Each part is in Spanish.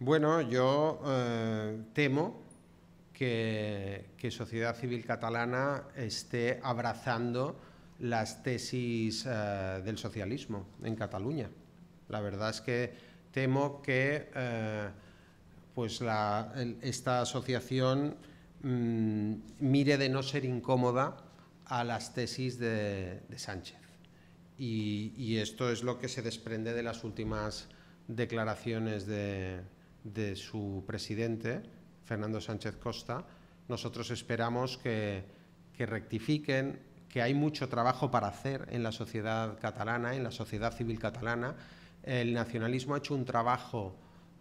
Bueno, yo eh, temo que, Sociedad Civil Catalana esté abrazando las tesis eh, del socialismo en Cataluña. La verdad es que temo que eh, pues esta asociación mm, mire de no ser incómoda a las tesis de, Sánchez. y esto es lo que se desprende de las últimas declaraciones de, de su presidente, Fernando Sánchez Costa, nosotros esperamos que, rectifiquen, que hay mucho trabajo para hacer en la sociedad catalana, en la sociedad civil catalana. El nacionalismo ha hecho un trabajo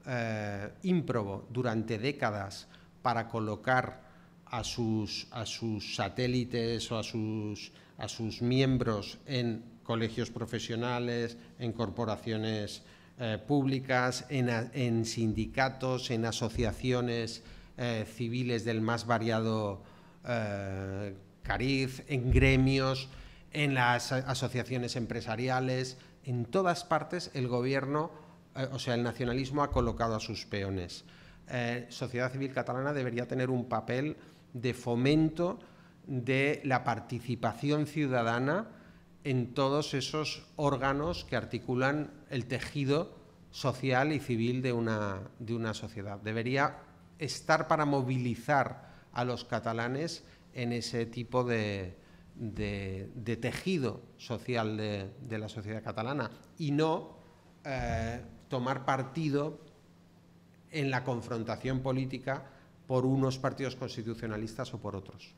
eh, ímprobo durante décadas para colocar a sus, a sus satélites o a sus, a sus miembros en colegios profesionales, en corporaciones eh, públicas, en, sindicatos, en asociaciones eh, civiles del más variado eh, cariz, en gremios, en las asociaciones empresariales, en todas partes el gobierno, o sea, el nacionalismo ha colocado a sus peones. sociedad civil catalana debería tener un papel de fomento de la participación ciudadana en todos esos órganos que articulan el tejido social y civil de una, sociedad. Debería estar para movilizar a los catalanes en ese tipo de, tejido social de, la sociedad catalana y no eh, tomar partido en la confrontación política por unos partidos constitucionalistas o por otros.